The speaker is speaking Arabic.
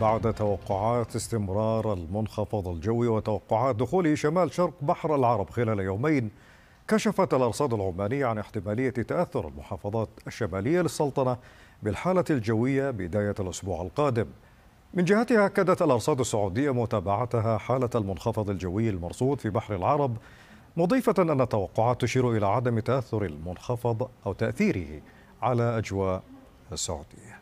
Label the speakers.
Speaker 1: بعد توقعات استمرار المنخفض الجوي وتوقعات دخول شمال شرق بحر العرب خلال يومين كشفت الأرصاد العمانية عن احتمالية تأثر المحافظات الشمالية للسلطنة بالحالة الجوية بداية الأسبوع القادم من جهتها أكدت الأرصاد السعودية متابعتها حالة المنخفض الجوي المرصود في بحر العرب مضيفة أن التوقعات تشير إلى عدم تأثر المنخفض أو تأثيره على أجواء السعودية